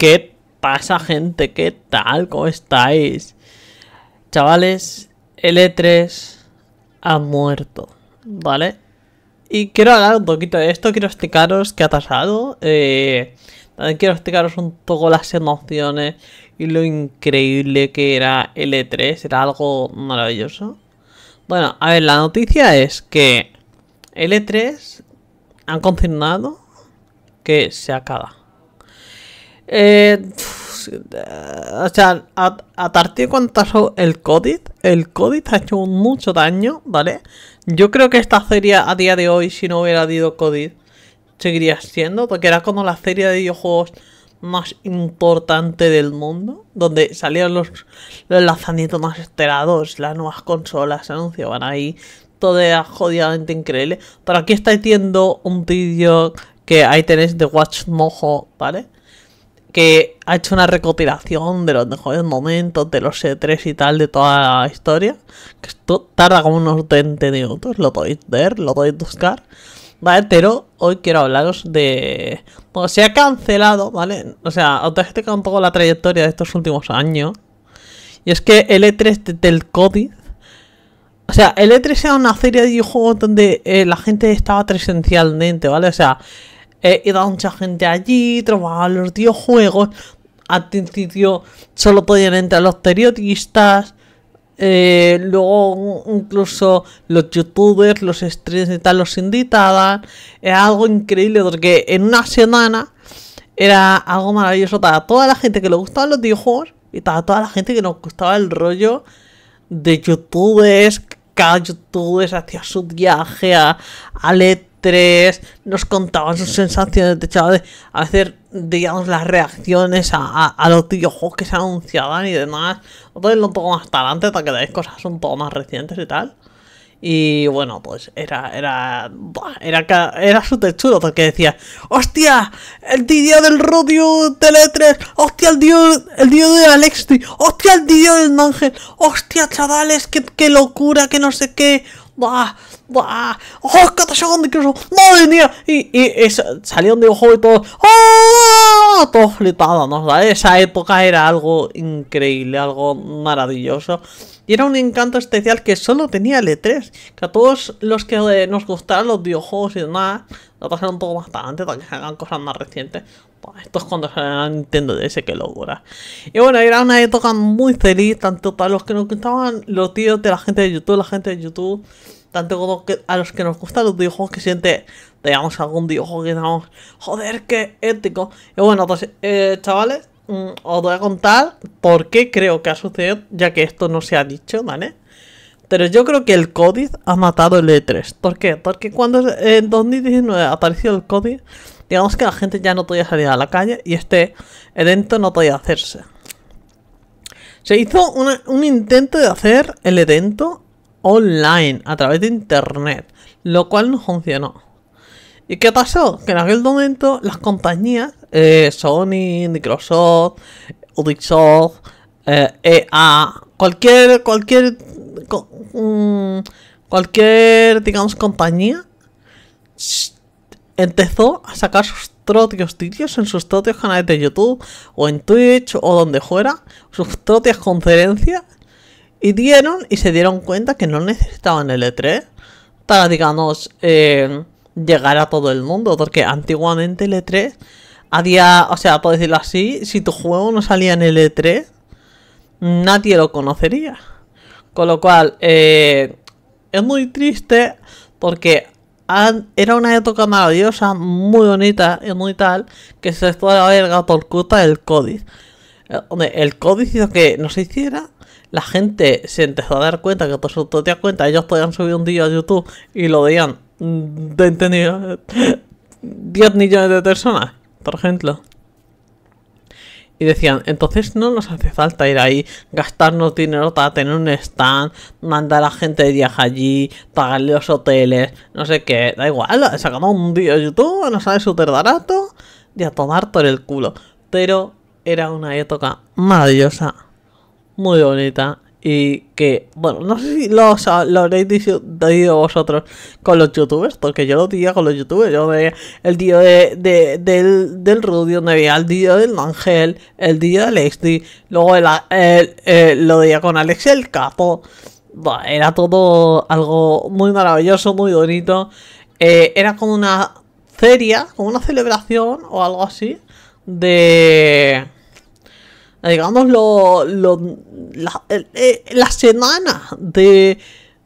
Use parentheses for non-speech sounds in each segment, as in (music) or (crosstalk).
¿Qué pasa gente? ¿Qué tal? ¿Cómo estáis? Chavales, L3 e ha muerto, ¿vale? Y quiero hablar un poquito de esto, quiero explicaros qué ha pasado. Eh, también quiero explicaros un poco las emociones y lo increíble que era L3, e era algo maravilloso. Bueno, a ver, la noticia es que L3 e han confirmado que se acaba. Eh, o sea, a, a cuando el Codit, el Codit ha hecho mucho daño, ¿vale? Yo creo que esta serie a día de hoy, si no hubiera habido Codit, seguiría siendo, porque era como la serie de videojuegos más importante del mundo, donde salían los, los lanzamientos más esperados, las nuevas consolas se anunciaban ahí, todo era jodidamente increíble. Pero aquí estáis viendo un vídeo que ahí tenéis de Watch Mojo, ¿vale? que ha hecho una recopilación de los mejores momentos de los E3 y tal de toda la historia. Que esto tarda como unos 20 minutos, lo podéis ver, lo podéis buscar. Vale, pero hoy quiero hablaros de... Bueno, se ha cancelado, ¿vale? O sea, os dejé un poco la trayectoria de estos últimos años. Y es que el E3 del COVID... O sea, el E3 era una serie de videojuegos donde eh, la gente estaba presencialmente, ¿vale? O sea, ido a mucha gente allí, trabajaban los videojuegos, al principio solo podían entrar los periodistas, eh, luego incluso los youtubers, los streamers y tal los invitaban, era algo increíble porque en una semana era algo maravilloso para toda la gente que le gustaban los videojuegos y para toda la gente que nos gustaba el rollo de youtubers, cada youtuber hacía su viaje a, a 3, nos contaban sus sensaciones de chavales, a hacer digamos, las reacciones a, a, los videojuegos que se anunciaban y demás. Otras lo pongo más adelante para que veáis cosas un poco más recientes y tal. Y bueno, pues era, era, era, era su chulo porque decía, hostia, el tío del Rodio e Tele3, hostia, el tío... el día de Alexi, hostia, el tío del Mangel, hostia, chavales, qué, locura, que no sé qué, bah, ¡Buah! ¡Oh, catallón de ¡Madre mía! Y, y, y salieron de ojo y todo. ¡Oh! Todos flipándonos, ¿vale? Esa época era algo increíble, algo maravilloso. Y era un encanto especial que solo tenía l 3 e Que a todos los que eh, nos gustaron los videojuegos y demás, lo pasaron todo bastante para que hagan cosas más recientes. esto es cuando a Nintendo DS, qué locura. Y bueno, era una época muy feliz, tanto para los que nos gustaban los tíos de la gente de YouTube, la gente de YouTube tanto a los que nos gustan los dibujos que siente, digamos, algún dibujo que digamos, joder, qué ético. Y bueno, entonces, pues, eh, chavales, mm, os voy a contar por qué creo que ha sucedido, ya que esto no se ha dicho, ¿vale? Pero yo creo que el código ha matado el E3. ¿Por qué? Porque cuando en 2019 apareció el código digamos que la gente ya no podía salir a la calle y este evento no podía hacerse. Se hizo un intento de hacer el evento online, a través de internet, lo cual no funcionó. ¿Y qué pasó? Que en aquel momento las compañías, eh, Sony, Microsoft, Ubisoft, EA, eh, e cualquier, cualquier, mm, cualquier, digamos, compañía, empezó a sacar sus propios vídeos en sus propios canales de YouTube o en Twitch o donde fuera, sus propias conferencias y dieron y se dieron cuenta que no necesitaban el E3 para, digamos, eh, llegar a todo el mundo. Porque antiguamente el E3 había, o sea, por decirlo así, si tu juego no salía en el E3, nadie lo conocería. Con lo cual, eh, es muy triste porque era una época maravillosa, muy bonita y muy tal, que se fue a la verga por culpa del códice. Eh, el códice hizo que no se hiciera la gente se empezó a dar cuenta que todo te cuenta, ellos podían subir un día a YouTube y lo veían mm, de 10 (laughs) millones de personas, por ejemplo. Y decían, entonces no nos hace falta ir ahí, gastarnos dinero para tener un stand, mandar a la gente de viaje allí, pagarle los hoteles, no sé qué, da igual, sacamos un día a YouTube, no sabes súper barato, y a tomar por el culo. Pero era una época maravillosa muy bonita y que, bueno, no sé si lo, lo habréis dicho vosotros con los youtubers, porque yo lo diría con los youtubers, yo veía el día del, del Rudio, donde veía el día del Mangel, el día de Lexi, luego el, el, lo veía con Alex el Capo, era todo algo muy maravilloso, muy bonito, eh, era como una feria, como una celebración o algo así, de digamos, lo, eh, la, semana de,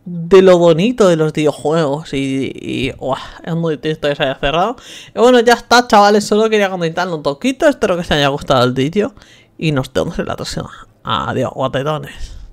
lo bonito de los videojuegos y, es muy triste que se haya cerrado. Y bueno, ya está, chavales, solo quería comentarlo un poquito, espero que os haya gustado el vídeo y nos vemos en la próxima. Adiós, guatetones.